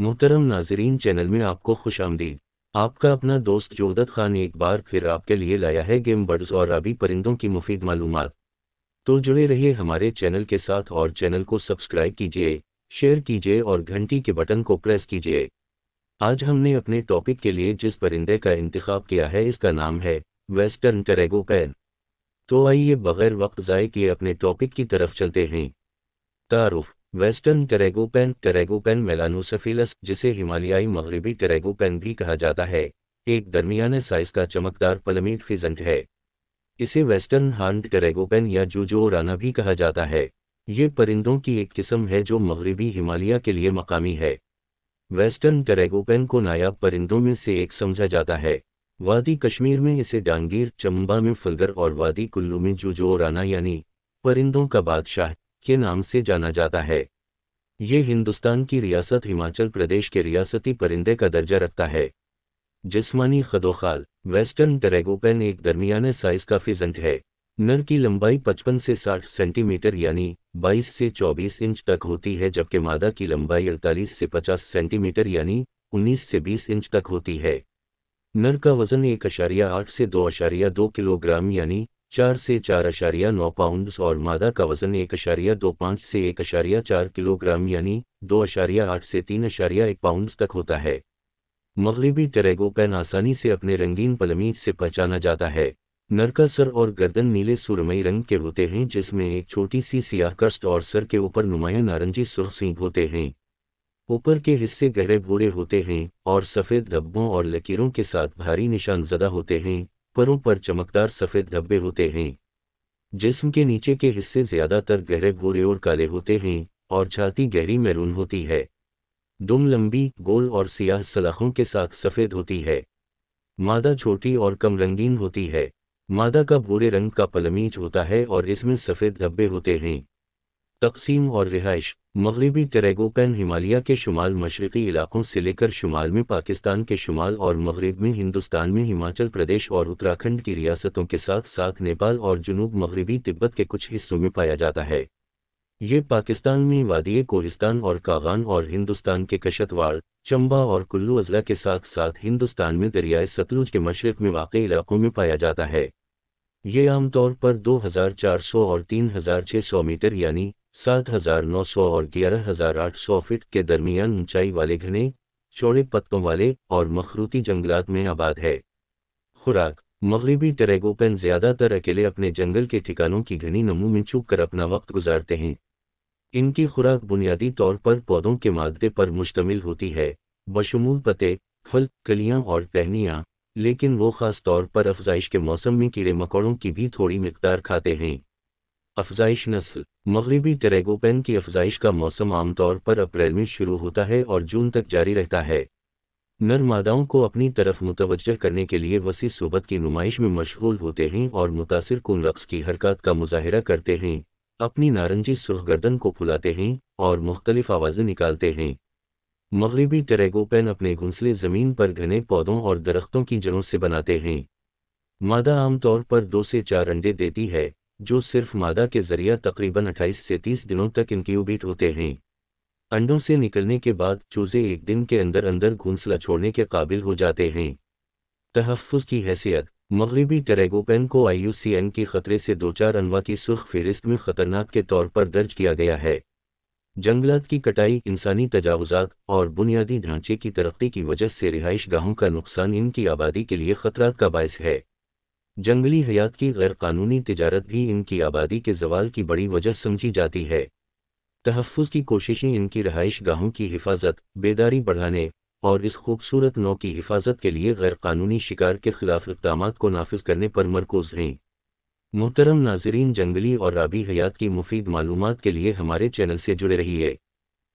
मोहतरम नाजरीन चैनल में आपको खुश आमदीद आपका अपना दोस्त जोदत खान एक बार फिर आपके लिए लाया है गेम बर्ड्स और अभी परिंदों की मुफीद मालूम तो जुड़े रहिए हमारे चैनल के साथ और चैनल को सब्सक्राइब कीजिए शेयर कीजिए और घंटी के बटन को प्रेस कीजिए आज हमने अपने टॉपिक के लिए जिस परिंदे का इंतखब किया है इसका नाम है वेस्टर्न करेगो पैन तो आइए बगैर वक्त ज़ाय किए अपने टॉपिक की तरफ चलते हैं तारुफ़ वेस्टर्न करेगोपेन करेगोपेन मेलानोसफिलस जिसे हिमालयी मगरबी करेगोपेन भी कहा जाता है एक दरमियाने साइज का चमकदार पलमीट फिजेंट है इसे वेस्टर्न हार्ड करेगोपेन या जूजोराना भी कहा जाता है ये परिंदों की एक किस्म है जो मगरबी हिमालय के लिए मकामी है वेस्टर्न करेगोपेन को नायाब परिंदों में से एक समझा जाता है वादी कश्मीर में इसे डांगीर चंबा में फुलगर और वादी कुल्लू में जूजोराना यानी परिंदों का बादशाह के नाम से जाना जाता है ये हिंदुस्तान की रियासत हिमाचल प्रदेश के रियासती परिंदे का दर्जा रखता है जिस्मानी खदोखाल वेस्टर्न डरेगोपेन एक दरमियाने साइज का फिजेंट है नर की लंबाई 55 से 60 सेंटीमीटर यानी 22 से 24 इंच तक होती है जबकि मादा की लंबाई 48 से 50 सेंटीमीटर यानी 19 से 20 इंच तक होती है नर का वजन एक अशारिया आठ से दो अशारिया दो किलोग्राम यानी चार से चार अशारिया नौ पाउंड और मादा का वजन एक अशारिया दो पाँच से एक अशारिया चार किलोग्राम यानी दो अशारिया आठ से तीन अशारिया एक पाउंड तक होता है मगरबी टेरेगो पैन आसानी से अपने रंगीन पलमीज से पहचाना जाता है नर का सर और गर्दन नीले सुरमई रंग के होते हैं जिसमें एक छोटी सी सियाह कष्ट और सर के ऊपर नुमाया नारंगी सुर्ख सिंह होते हैं ऊपर के हिस्से गहरे भूरे होते हैं और सफ़ेद धब्बों और लकीरों के साथ भारी निशान जदा होते हैं परों पर चमकदार सफ़ेद धब्बे होते हैं जिस्म के नीचे के हिस्से ज़्यादातर गहरे गोरे और काले होते हैं और छाती गहरी मैरून होती है दुम लंबी गोल और सियाह सलाखों के साथ सफ़ेद होती है मादा छोटी और कम रंगीन होती है मादा का भूरे रंग का पलमीज होता है और इसमें सफ़ेद धब्बे होते हैं तकसीम और रिहाइश मगरबी टेरेगोपैन हिमालय के शुमाल मशरकी इलाकों से लेकर शुमाल में पाकिस्तान के शुमाल और मगरब में हिंदुस्तान में हिमाचल प्रदेश और उत्तराखंड की रियासतों के साथ साथ नेपाल और जुनूब मगरबी तिब्बत के कुछ हिस्सों में पाया जाता है ये पाकिस्तान में वादिय कोहिस्तान और कागान और हिंदुस्तान के कशतवाड़ चंबा और कुल्लू अजला के साथ साथ हिंदुस्तान में दरियाए सतलुज के मशरक में वाक़ इलाकों में पाया जाता है ये आमतौर पर 2400 और 3600 मीटर यानी सात हजार नौ सौ और ग्यारह हजार आठ सौ फीट के दरमियान ऊंचाई वाले घने चौड़े पत्तों वाले और मखरूती जंगलात में आबाद है खुराक मगरबी टेरेगोपन ज्यादातर अकेले अपने जंगल के ठिकानों की घनी नमू में चूक कर अपना वक्त गुजारते हैं इनकी खुराक बुनियादी तौर पर पौधों के मादे पर मुश्तमिल होती है बशमूल पते फल कलियां और टहनियाँ लेकिन वो खास तौर पर अफजाइश के मौसम में कीड़े मकोड़ों की भी थोड़ी मकदार खाते हैं अफजाइश नस्ल मगरबी टेरेगोपेन की अफजाइश का मौसम आमतौर पर अप्रैल में शुरू होता है और जून तक जारी रहता है नर मादाओं को अपनी तरफ मुतवजह करने के लिए वसी सोबत की नुमाइश में मशगूल होते हैं और मुतासर कुल रक्स की हरकत का मुजाहरा करते हैं अपनी नारंगी सुरख गर्दन को फुलाते हैं और मुख्तलिफ आवाज़ें निकालते हैं मगरबी टेरेगोपेन अपने घुंसले ज़मीन पर घने पौधों और दरख्तों की जड़ों से बनाते हैं मादा आमतौर पर दो से चार अंडे देती है जो सिर्फ मादा के जरिए तकरीबन 28 से 30 दिनों तक इनक्यूबेट होते हैं अंडों से निकलने के बाद चूजे एक दिन के अंदर अंदर घुंसला छोड़ने के काबिल हो जाते हैं तहफ़ की हैसियत मगरबी टेरेगोपेन को आई के खतरे से दो चार अनवा की सुर्ख फहरिस्त में खतरनाक के तौर पर दर्ज किया गया है जंगलात की कटाई इंसानी तजावजात और बुनियादी ढांचे की तरक्की की वजह से रिहाइश गाहों का नुकसान इनकी आबादी के लिए खतरा का बायस है जंगली हयात की गैरकानूनी तजारत भी इनकी आबादी के जवाल की बड़ी वजह समझी जाती है तहफ़ की कोशिशें इनकी रहाइश गाहों की हिफाजत बेदारी बढ़ाने और इस खूबसूरत नौ की हिफाजत के लिए गैरकानूनी शिकार के खिलाफ इकदाम को नाफिज करने पर मरकोज़ हैं मोहतरम नाजरीन जंगली और राबी हयात की मुफीद मालूम के लिए हमारे चैनल से जुड़े रही है